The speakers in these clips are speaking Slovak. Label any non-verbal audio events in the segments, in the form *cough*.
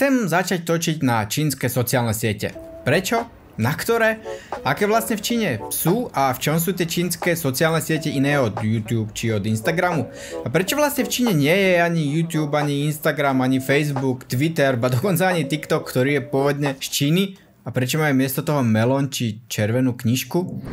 Chcem začať točiť na čínske sociálne siete. Prečo? Na ktoré? Aké vlastne v Číne sú a v čom sú tie čínske sociálne siete iné od YouTube či od Instagramu? A prečo vlastne v Číne nie je ani YouTube, ani Instagram, ani Facebook, Twitter, ba dokonca ani TikTok, ktorý je pôvodne z Číny? A prečo majú miesto toho melon či červenú knižku?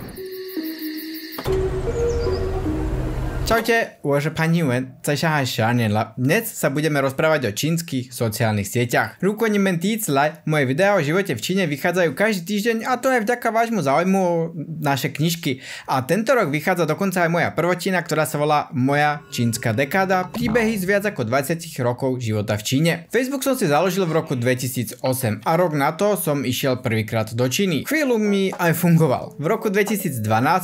Čaute, uvaže pán Nguyen, sa Shanghai Shianen Lab. Dnes sa budeme rozprávať o čínskych sociálnych sieťach. Rukonimen laj, moje videá o živote v Číne vychádzajú každý týždeň a to je vďaka vášmu záujmu o naše knižky. A tento rok vychádza dokonca aj moja prvotina, ktorá sa volá Moja čínska dekáda, príbehy z viac ako 20 rokov života v Číne. Facebook som si založil v roku 2008 a rok na to som išiel prvýkrát do Číny. Chvíľu mi aj fungoval. V roku 2012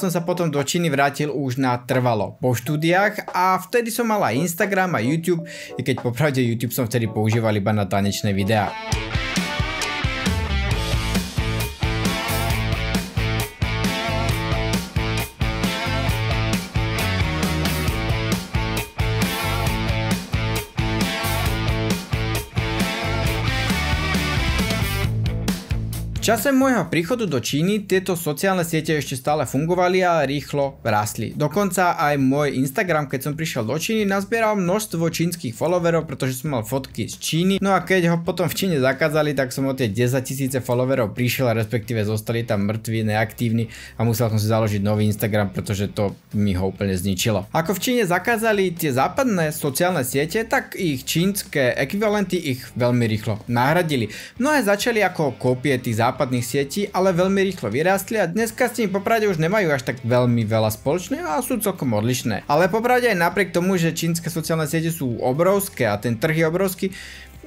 som sa potom do Číny vrátil už na trvalo. Po štú štúdiách a vtedy som mal aj Instagram a YouTube, i keď popravde YouTube som vtedy používal iba na tanečné videá. čase môjho príchodu do Číny tieto sociálne siete ešte stále fungovali a rýchlo rastli. Dokonca aj môj Instagram, keď som prišiel do Číny, nazbieral množstvo čínskych followerov, pretože som mal fotky z Číny. No a keď ho potom v Číne zakázali, tak som o tie 10 tisíce followerov prišiel, respektíve zostali tam mŕtvi, neaktívni a musel som si založiť nový Instagram, pretože to mi ho úplne zničilo. Ako v Číne zakázali tie západné sociálne siete, tak ich čínske ekvivalenty ich veľmi rýchlo nahradili. Mnohé začali ako kópie tých západných západných sietí, ale veľmi rýchlo vyrástli a dneska s nimi popravde už nemajú až tak veľmi veľa spoločné a sú celkom odlišné. Ale popravde aj napriek tomu, že čínske sociálne siete sú obrovské a ten trh je obrovský,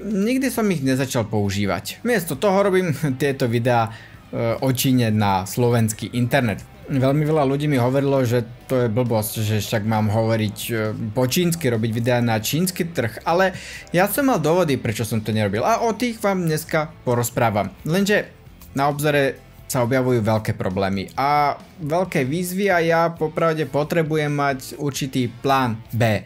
nikdy som ich nezačal používať. Miesto toho robím *laughs* tieto videá e, o Číne na slovenský internet. Veľmi veľa ľudí mi hovorilo, že to je blbosť, že však mám hovoriť e, po čínsky, robiť videá na čínsky trh, ale ja som mal dôvody, prečo som to nerobil a o tých vám dneska porozprávam. Lenže na obzore sa objavujú veľké problémy a veľké výzvy a ja popravde potrebujem mať určitý plán B.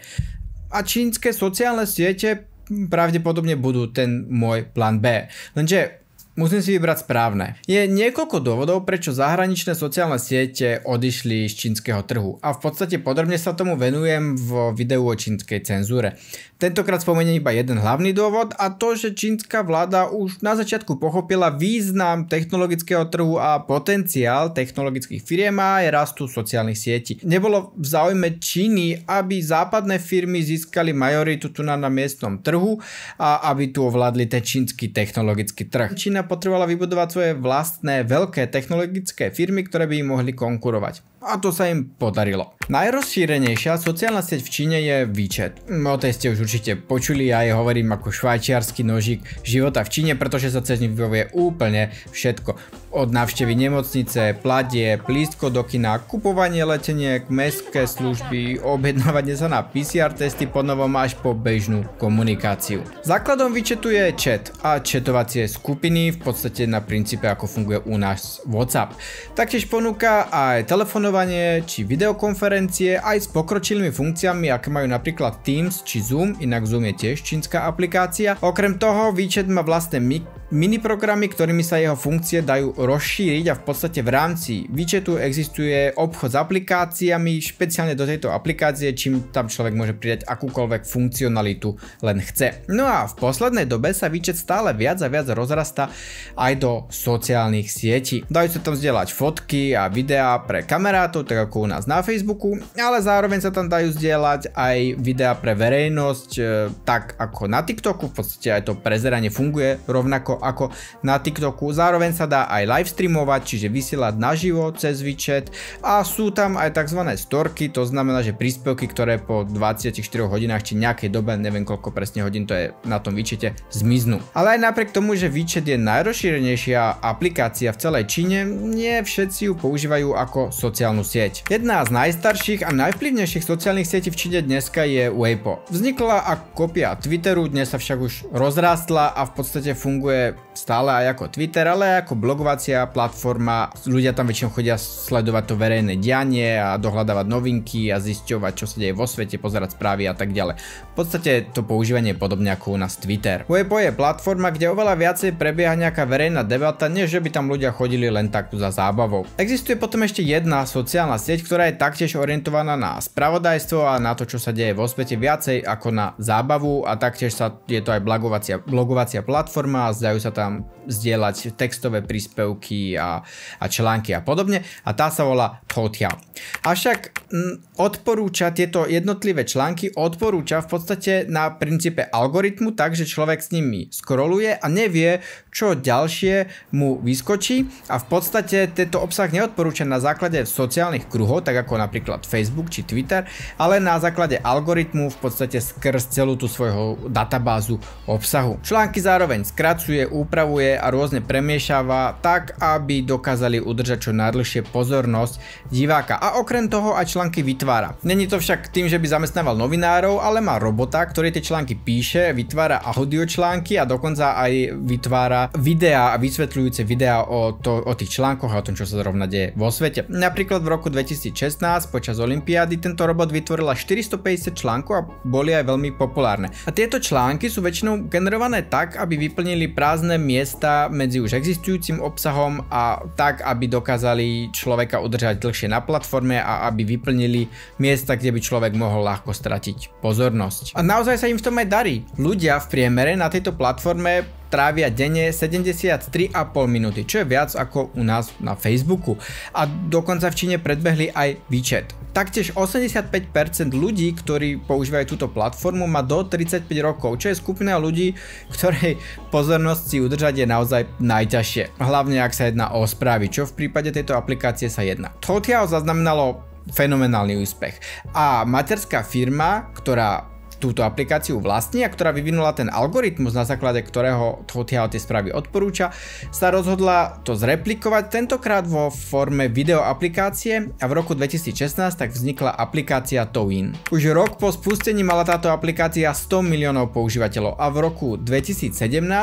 A čínske sociálne siete pravdepodobne budú ten môj plán B. Lenže musím si vybrať správne. Je niekoľko dôvodov, prečo zahraničné sociálne siete odišli z čínskeho trhu a v podstate podrobne sa tomu venujem v videu o čínskej cenzúre. Tentokrát spomeniem iba jeden hlavný dôvod a to, že čínska vláda už na začiatku pochopila význam technologického trhu a potenciál technologických firiem a aj rastu sociálnych sietí. Nebolo v záujme Číny, aby západné firmy získali majoritu tu na, na miestnom trhu a aby tu ovládli ten čínsky technologický trh. Čína potrebovala vybudovať svoje vlastné veľké technologické firmy, ktoré by im mohli konkurovať. A to sa im podarilo. Najrozšírenejšia sociálna sieť v Číne je WeChat. Mm, o tej ste už určite počuli, ja je hovorím ako švajčiarsky nožík života v Číne, pretože sa cez ňu vyvojuje úplne všetko. Od návštevy nemocnice, pladie, plístko do kina, kupovanie leteniek, mestské služby, objednávanie sa na PCR testy po novom až po bežnú komunikáciu. Základom WeChatu je chat a chatovacie skupiny, v podstate na princípe ako funguje u nás WhatsApp. Taktiež ponúka aj telefónové plánovanie či videokonferencie aj s pokročilými funkciami, aké majú napríklad Teams či Zoom, inak Zoom je tiež čínska aplikácia. Okrem toho výčet má vlastné mic miniprogramy, ktorými sa jeho funkcie dajú rozšíriť a v podstate v rámci výčetu existuje obchod s aplikáciami, špeciálne do tejto aplikácie, čím tam človek môže pridať akúkoľvek funkcionalitu len chce. No a v poslednej dobe sa výčet stále viac a viac rozrasta aj do sociálnych sietí. Dajú sa tam zdieľať fotky a videá pre kamarátov, tak ako u nás na Facebooku, ale zároveň sa tam dajú zdieľať aj videá pre verejnosť, e, tak ako na TikToku, v podstate aj to prezeranie funguje rovnako ako na TikToku. Zároveň sa dá aj live streamovať, čiže vysielať naživo cez WeChat a sú tam aj tzv. storky, to znamená, že príspevky, ktoré po 24 hodinách či nejakej dobe, neviem koľko presne hodín to je na tom WeChate, zmiznú. Ale aj napriek tomu, že WeChat je najrozšírenejšia aplikácia v celej Číne, nie všetci ju používajú ako sociálnu sieť. Jedna z najstarších a najvplyvnejších sociálnych sietí v Číne dneska je Weibo. Vznikla ako kopia Twitteru, dnes sa však už rozrástla a v podstate funguje Поздравляю! stále aj ako Twitter, ale aj ako blogovacia platforma. Ľudia tam väčšinou chodia sledovať to verejné dianie a dohľadávať novinky a zisťovať, čo sa deje vo svete, pozerať správy a tak ďalej. V podstate to používanie je podobne ako u nás Twitter. Weibo je platforma, kde oveľa viacej prebieha nejaká verejná debata, než že by tam ľudia chodili len tak za zábavou. Existuje potom ešte jedna sociálna sieť, ktorá je taktiež orientovaná na spravodajstvo a na to, čo sa deje vo svete viacej ako na zábavu a taktiež sa, je to aj blogovacia, blogovacia platforma a zdajú sa tam tam zdieľať textové príspevky a, a články a podobne a tá sa volá Potial. Avšak m, odporúča tieto jednotlivé články, odporúča v podstate na princípe algoritmu, takže človek s nimi scrolluje a nevie, čo ďalšie mu vyskočí a v podstate tento obsah neodporúča na základe sociálnych kruhov, tak ako napríklad Facebook či Twitter, ale na základe algoritmu v podstate skrz celú tú svojho databázu obsahu. Články zároveň skracuje, upravuje a rôzne premiešava tak, aby dokázali udržať čo najdlhšie pozornosť diváka a okrem toho aj články vytvára. Není to však tým, že by zamestnával novinárov, ale má robota, ktorý tie články píše, vytvára články a dokonca aj vytvára videá a vysvetľujúce videá o, to, o tých článkoch a o tom, čo sa zrovna deje vo svete. Napríklad v roku 2016 počas Olympiády tento robot vytvorila 450 článkov a boli aj veľmi populárne. A tieto články sú väčšinou generované tak, aby vyplnili prázdne miesta medzi už existujúcim obsahom a tak, aby dokázali človeka udržať dlhšie na platforme a aby vyplnili miesta, kde by človek mohol ľahko stratiť pozornosť. A naozaj sa im v tom aj darí. Ľudia v priemere na tejto platforme trávia denne 73,5 minúty, čo je viac ako u nás na Facebooku. A dokonca v Číne predbehli aj WeChat. Taktiež 85% ľudí, ktorí používajú túto platformu, má do 35 rokov, čo je skupina ľudí, ktorej pozornosť si udržať je naozaj najťažšie. Hlavne ak sa jedná o správy, čo v prípade tejto aplikácie sa jedná. Toutiao zaznamenalo fenomenálny úspech. A materská firma, ktorá túto aplikáciu vlastní a ktorá vyvinula ten algoritmus, na základe ktorého Totiao tie správy odporúča, sa rozhodla to zreplikovať tentokrát vo forme aplikácie a v roku 2016 tak vznikla aplikácia Toin. Už rok po spustení mala táto aplikácia 100 miliónov používateľov a v roku 2017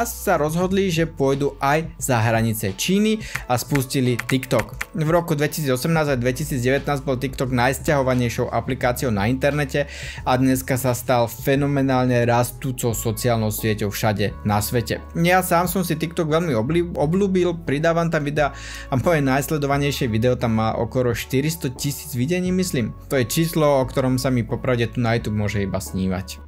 sa rozhodli, že pôjdu aj za hranice Číny a spustili TikTok. V roku 2018 a 2019 bol TikTok najsťahovanejšou aplikáciou na internete a dneska sa stal stal fenomenálne rastúcou sociálnou sieťou všade na svete. Ja sám som si TikTok veľmi obľúbil, pridávam tam videa a moje najsledovanejšie video tam má okolo 400 tisíc videní, myslím. To je číslo, o ktorom sa mi popravde tu na YouTube môže iba snívať.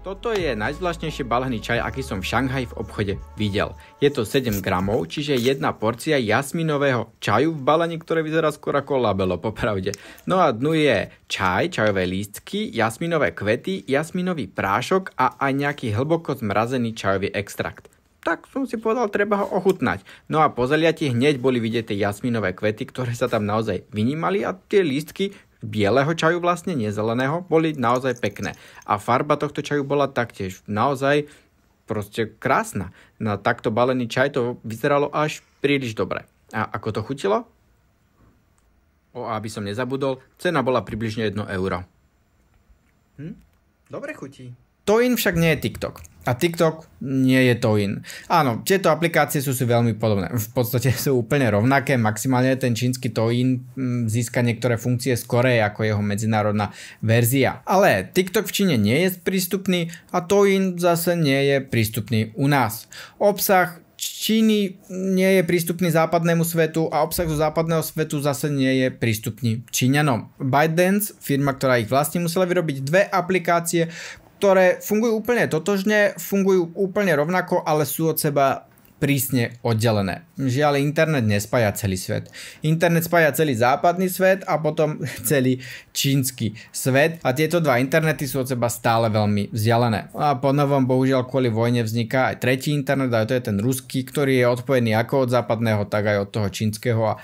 Toto je najzvláštnejší balený čaj, aký som v Šanghaji v obchode videl. Je to 7 gramov, čiže jedna porcia jasminového čaju v balení, ktoré vyzerá skôr ako labelo, popravde. No a dnu je čaj, čajové lístky, jasminové kvety, jasminový prášok a aj nejaký hlboko zmrazený čajový extrakt tak som si povedal, treba ho ochutnať. No a po zaliati hneď boli vidieť tie jasminové kvety, ktoré sa tam naozaj vynímali a tie lístky bieleho čaju vlastne, nie zeleného, boli naozaj pekné. A farba tohto čaju bola taktiež naozaj proste krásna. Na takto balený čaj to vyzeralo až príliš dobre. A ako to chutilo? O, aby som nezabudol, cena bola približne 1 euro. Hm? Dobre chutí. Toin však nie je TikTok. A TikTok nie je Toin. Áno, tieto aplikácie sú si veľmi podobné. V podstate *laughs* sú úplne rovnaké. Maximálne ten čínsky Toin mm, získa niektoré funkcie skorej ako jeho medzinárodná verzia. Ale TikTok v Číne nie je prístupný a Toin zase nie je prístupný u nás. Obsah Číny nie je prístupný západnému svetu a obsah zo západného svetu zase nie je prístupný Číňanom. ByteDance, firma, ktorá ich vlastní, musela vyrobiť dve aplikácie, ktoré fungujú úplne totožne, fungujú úplne rovnako, ale sú od seba prísne oddelené. Žiaľ, internet nespája celý svet. Internet spája celý západný svet a potom *laughs* celý čínsky svet a tieto dva internety sú od seba stále veľmi vzdialené. A po novom bohužiaľ kvôli vojne vzniká aj tretí internet a to je ten ruský, ktorý je odpojený ako od západného, tak aj od toho čínskeho a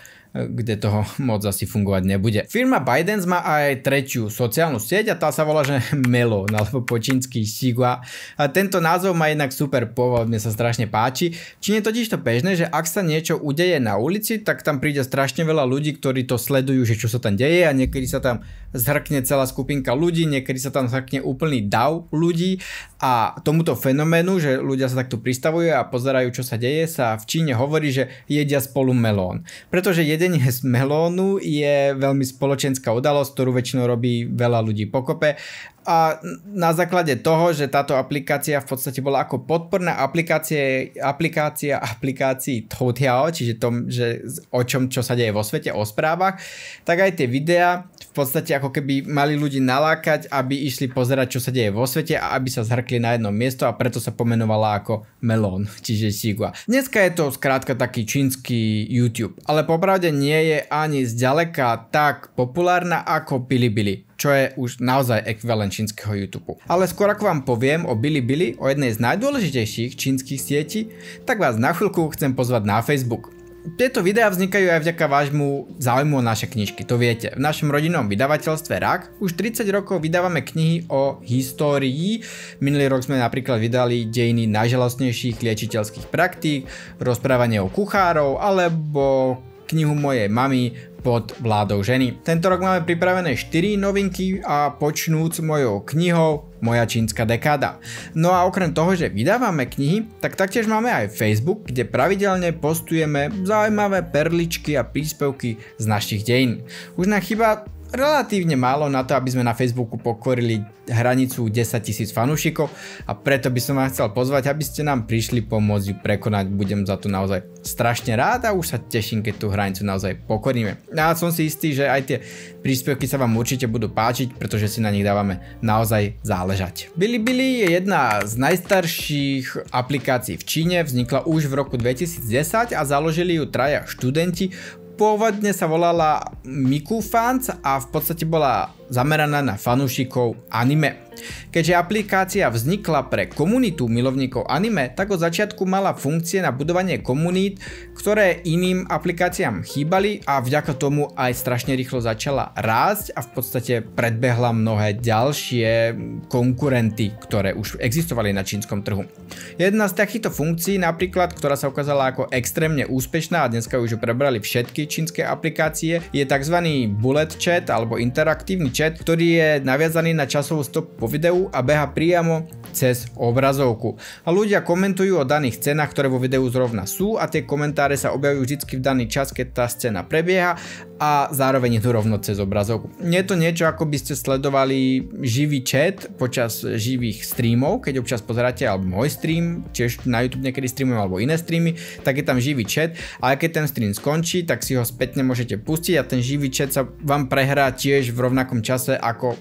kde toho moc asi fungovať nebude. Firma Bidens má aj tretiu sociálnu sieť a tá sa volá, že *laughs* Melon no, alebo čínsky Shigua. A tento názov má inak super pôvod, mne sa strašne páči. Či je totiž to bežné, že ak sa niečo udeje na ulici, tak tam príde strašne veľa ľudí, ktorí to sledujú, že čo sa tam deje a niekedy sa tam zhrkne celá skupinka ľudí, niekedy sa tam zhrkne úplný dav ľudí a tomuto fenoménu, že ľudia sa takto pristavujú a pozerajú, čo sa deje, sa v Číne hovorí, že jedia spolu melón. Pretože jedia jedenie z melónu je veľmi spoločenská udalosť, ktorú väčšinou robí veľa ľudí pokope a na základe toho, že táto aplikácia v podstate bola ako podporná aplikácie, aplikácia aplikácií Toutiao, čiže tom, že o čom, čo sa deje vo svete, o správach, tak aj tie videá v podstate ako keby mali ľudí nalákať, aby išli pozerať, čo sa deje vo svete a aby sa zhrkli na jedno miesto a preto sa pomenovala ako Melón, čiže Sigua. Dneska je to skrátka taký čínsky YouTube, ale popravde nie je ani zďaleka tak populárna ako Bilibili, čo je už naozaj ekvivalent čínskeho YouTube. Ale skôr ako vám poviem o Bilibili, o jednej z najdôležitejších čínskych sietí, tak vás na chvíľku chcem pozvať na Facebook. Tieto videá vznikajú aj vďaka vášmu záujmu o naše knižky, to viete. V našom rodinnom vydavateľstve RAK už 30 rokov vydávame knihy o histórii. Minulý rok sme napríklad vydali dejiny najžalostnejších liečiteľských praktík, rozprávanie o kuchárov alebo knihu mojej mamy pod vládou ženy. Tento rok máme pripravené 4 novinky a počnúc mojou knihou Moja čínska dekáda. No a okrem toho, že vydávame knihy, tak taktiež máme aj Facebook, kde pravidelne postujeme zaujímavé perličky a príspevky z našich dejín. Už nám chyba relatívne málo na to, aby sme na Facebooku pokorili hranicu 10 tisíc fanúšikov a preto by som vás chcel pozvať, aby ste nám prišli pomôcť ju prekonať. Budem za to naozaj strašne rád a už sa teším, keď tú hranicu naozaj pokoríme. A som si istý, že aj tie príspevky sa vám určite budú páčiť, pretože si na nich dávame naozaj záležať. Bilibili je jedna z najstarších aplikácií v Číne, vznikla už v roku 2010 a založili ju traja študenti pôvodne sa volala Miku Fans a v podstate bola zameraná na fanúšikov anime. Keďže aplikácia vznikla pre komunitu milovníkov anime, tak od začiatku mala funkcie na budovanie komunít, ktoré iným aplikáciám chýbali a vďaka tomu aj strašne rýchlo začala rásť a v podstate predbehla mnohé ďalšie konkurenty, ktoré už existovali na čínskom trhu. Jedna z takýchto funkcií napríklad, ktorá sa ukázala ako extrémne úspešná a dneska už ju prebrali všetky čínske aplikácie, je tzv. bullet chat alebo interaktívny chat, ktorý je naviazaný na časovú stopu po videu a beha priamo cez obrazovku. A ľudia komentujú o daných cenách, ktoré vo videu zrovna sú a tie komentáre sa objavujú vždy v daný čas, keď tá scéna prebieha a zároveň je tu rovno cez obrazovku. Je to niečo, ako by ste sledovali živý chat počas živých streamov, keď občas pozeráte alebo môj stream, tiež na YouTube niekedy streamujem alebo iné streamy, tak je tam živý chat, A keď ten stream skončí, tak si ho spätne môžete pustiť a ten živý chat sa vám prehrá tiež v rovnakom čase ako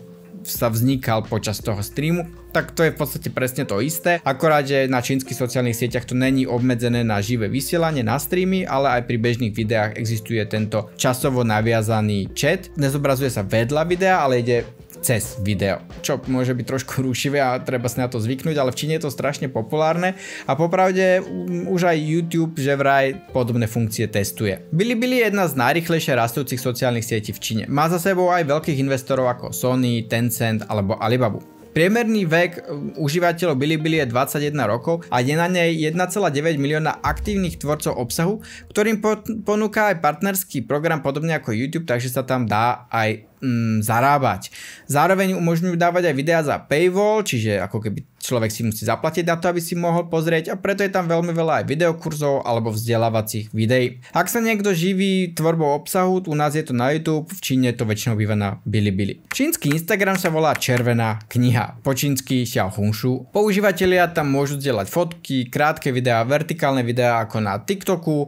sa vznikal počas toho streamu, tak to je v podstate presne to isté, akorát, že na čínskych sociálnych sieťach to není obmedzené na živé vysielanie, na streamy, ale aj pri bežných videách existuje tento časovo naviazaný chat. Nezobrazuje sa vedľa videa, ale ide cez video, čo môže byť trošku rušivé a treba si na to zvyknúť, ale v Číne je to strašne populárne a popravde už aj YouTube že vraj podobné funkcie testuje. Bilibili je jedna z najrychlejšie rastúcich sociálnych sietí v Číne. Má za sebou aj veľkých investorov ako Sony, Tencent alebo Alibabu. Priemerný vek e, užívateľov Bilibili je 21 rokov a je na nej 1,9 milióna aktívnych tvorcov obsahu, ktorým ponúka aj partnerský program podobne ako YouTube, takže sa tam dá aj mm, zarábať. Zároveň umožňujú dávať aj videá za paywall, čiže ako keby človek si musí zaplatiť na to, aby si mohol pozrieť a preto je tam veľmi veľa aj videokurzov alebo vzdelávacích videí. Ak sa niekto živí tvorbou obsahu, u nás je to na YouTube, v Číne to väčšinou býva na Bilibili. Čínsky Instagram sa volá Červená kniha, po čínsky Hunshu. Používatelia tam môžu zdieľať fotky, krátke videá, vertikálne videá ako na TikToku, e,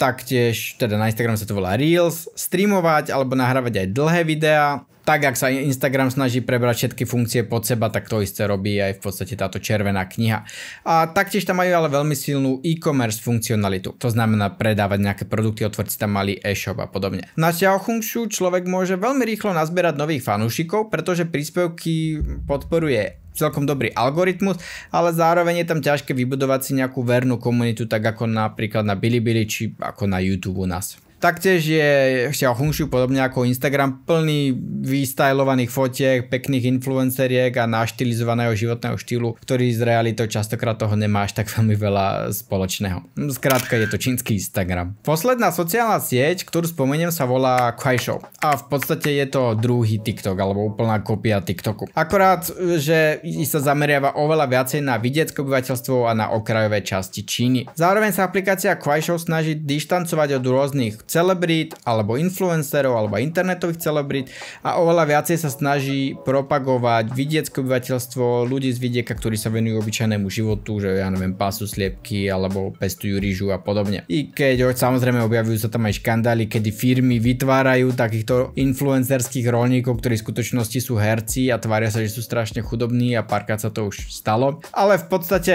taktiež teda na Instagram sa to volá Reels, streamovať alebo nahrávať aj dlhé dlhé videá, tak ak sa Instagram snaží prebrať všetky funkcie pod seba, tak to isté robí aj v podstate táto červená kniha. A taktiež tam majú ale veľmi silnú e-commerce funkcionalitu. To znamená predávať nejaké produkty, otvoriť si tam malý e-shop a podobne. Na Xiaohongshu človek môže veľmi rýchlo nazbierať nových fanúšikov, pretože príspevky podporuje celkom dobrý algoritmus, ale zároveň je tam ťažké vybudovať si nejakú vernú komunitu, tak ako napríklad na Bilibili či ako na YouTube u nás. Taktiež je Xiaohongshu podobne ako Instagram plný vystylovaných fotiek, pekných influenceriek a naštilizovaného životného štýlu, ktorý z realitou častokrát toho nemá až tak veľmi veľa spoločného. Zkrátka je to čínsky Instagram. Posledná sociálna sieť, ktorú spomeniem sa volá Kuaishou a v podstate je to druhý TikTok alebo úplná kopia TikToku. Akorát, že sa zameriava oveľa viacej na vidiecké obyvateľstvo a na okrajové časti Číny. Zároveň sa aplikácia Kuaishou snaží dištancovať od rôznych celebrít, alebo influencerov, alebo internetových celebrít a oveľa viacej sa snaží propagovať vidiecké obyvateľstvo, ľudí z vidieka, ktorí sa venujú obyčajnému životu, že ja neviem, pásu sliepky, alebo pestujú rýžu a podobne. I keď samozrejme objavujú sa tam aj škandály, kedy firmy vytvárajú takýchto influencerských rolníkov, ktorí v skutočnosti sú herci a tvária sa, že sú strašne chudobní a párkrát sa to už stalo. Ale v podstate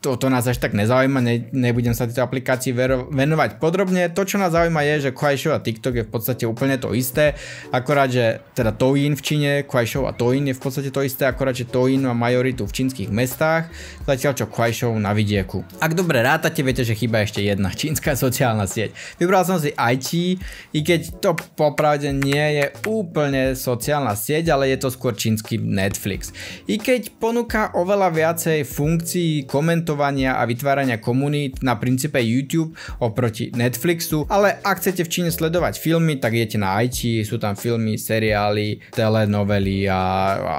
to, to nás až tak nezaujíma, ne, nebudem sa tejto aplikácii vero, venovať podrobne. To, čo nás zaujíma je, že Kuaishou a TikTok je v podstate úplne to isté, akorát, že teda Douyin v Číne, Kuaishou a Toin je v podstate to isté, akorát, že Douyin má majoritu v čínskych mestách, zatiaľ čo Kuaishou na vidieku. Ak dobre rátate, viete, že chyba ešte jedna čínska *laughs* sociálna sieť. Vybral som si IT, i keď to popravde nie je úplne sociálna sieť, ale je to skôr čínsky Netflix. I keď ponúka oveľa viacej funkcií, komentov komentovania a vytvárania komunít na princípe YouTube oproti Netflixu, ale ak chcete v Číne sledovať filmy, tak idete na IT, sú tam filmy, seriály, telenovely a, a...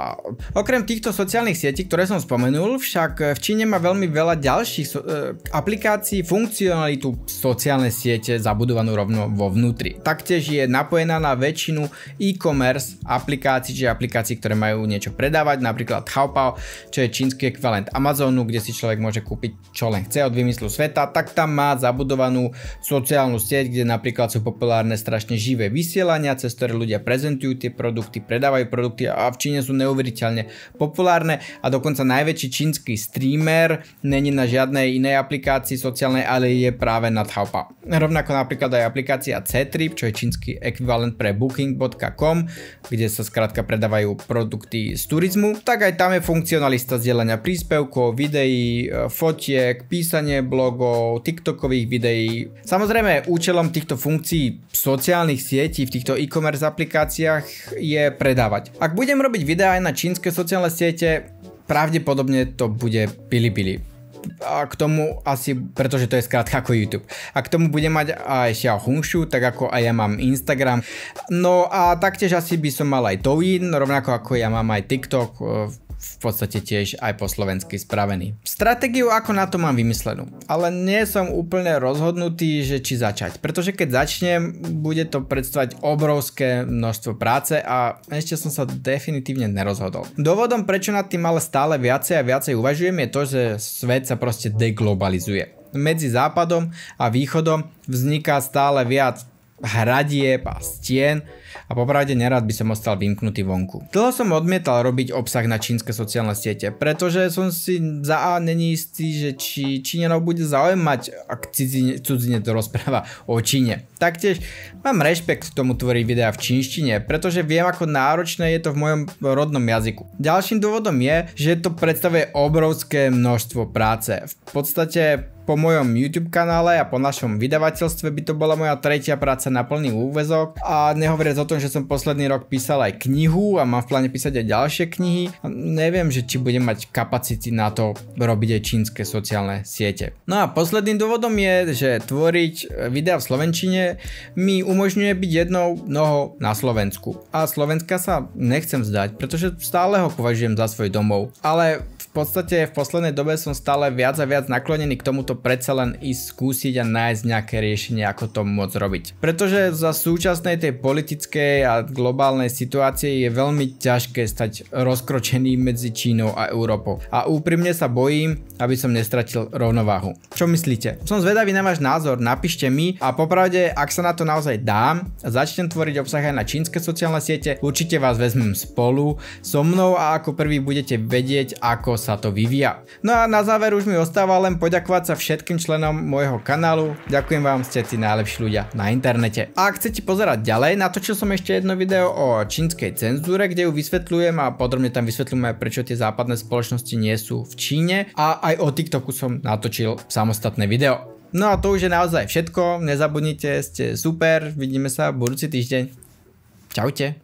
Okrem týchto sociálnych sietí, ktoré som spomenul, však v Číne má veľmi veľa ďalších so, e, aplikácií, funkcionalitu sociálne siete zabudovanú rovno vo vnútri. Taktiež je napojená na väčšinu e-commerce aplikácií, čiže aplikácií, ktoré majú niečo predávať, napríklad Taobao, čo je čínsky ekvivalent Amazonu, kde si človek môže môže kúpiť čo len chce od vymyslu sveta, tak tam má zabudovanú sociálnu sieť, kde napríklad sú populárne strašne živé vysielania, cez ktoré ľudia prezentujú tie produkty, predávajú produkty a v Číne sú neuveriteľne populárne a dokonca najväčší čínsky streamer není na žiadnej inej aplikácii sociálnej, ale je práve na Taobao. Rovnako napríklad aj aplikácia Ctrip, čo je čínsky ekvivalent pre booking.com, kde sa skrátka predávajú produkty z turizmu, tak aj tam je funkcionalista zdieľania príspevkov, videí, e, fotiek, písanie blogov, TikTokových videí. Samozrejme, účelom týchto funkcií sociálnych sietí v týchto e-commerce aplikáciách je predávať. Ak budem robiť videá aj na čínske sociálne siete, pravdepodobne to bude Bilibili a k tomu asi, pretože to je skrátka ako YouTube. A k tomu bude mať aj Xiaohongshu, tak ako aj ja mám Instagram. No a taktiež asi by som mal aj Douyin, rovnako ako ja mám aj TikTok, eh, v podstate tiež aj po slovensky spravený. Stratégiu ako na to mám vymyslenú, ale nie som úplne rozhodnutý, že či začať, pretože keď začnem, bude to predstavať obrovské množstvo práce a ešte som sa definitívne nerozhodol. Dôvodom, prečo nad tým ale stále viacej a viacej uvažujem, je to, že svet sa proste deglobalizuje. Medzi západom a východom vzniká stále viac hradieb a stien, a popravde nerad by som ostal vymknutý vonku. Dlho som odmietal robiť obsah na čínske sociálne siete, pretože som si za A není istý, že či Číňanov bude zaujímať, ak cudzine to rozpráva o Číne. Taktiež mám rešpekt k tomu tvoriť videa v čínštine, pretože viem, ako náročné je to v mojom rodnom jazyku. Ďalším dôvodom je, že to predstavuje obrovské množstvo práce. V podstate po mojom YouTube kanále a po našom vydavateľstve by to bola moja tretia práca na plný úvezok a nehovoriac o tom, že som posledný rok písal aj knihu a mám v pláne písať aj ďalšie knihy, neviem, že či budem mať kapacity na to robiť aj čínske sociálne siete. No a posledným dôvodom je, že tvoriť eh, videa v slovenčine mi umožňuje byť jednou nohou na Slovensku. A Slovenska sa nechcem vzdať, pretože stále ho považujem za svoj domov. Ale podstate v poslednej dobe som stále viac a viac naklonený k tomuto predsa len i skúsiť a nájsť nejaké riešenie, ako to môcť robiť. Pretože za súčasnej tej politickej a globálnej situácie je veľmi ťažké stať rozkročený medzi Čínou a Európou. A úprimne sa bojím, aby som nestratil rovnováhu. Čo myslíte? Som zvedavý na váš názor, napíšte mi a popravde, ak sa na to naozaj dám, začnem tvoriť obsah aj na čínske sociálne siete, určite vás vezmem spolu so mnou a ako prvý budete vedieť, ako sa to vyvíja. No a na záver už mi ostáva len poďakovať sa všetkým členom môjho kanálu. Ďakujem vám, ste tí najlepší ľudia na internete. A ak chcete pozerať ďalej, natočil som ešte jedno video o čínskej cenzúre, kde ju vysvetľujem a podrobne tam vysvetľujem aj prečo tie západné spoločnosti nie sú v Číne a aj o TikToku som natočil samostatné video. No a to už je naozaj všetko, nezabudnite, ste super, vidíme sa budúci týždeň. Čaute.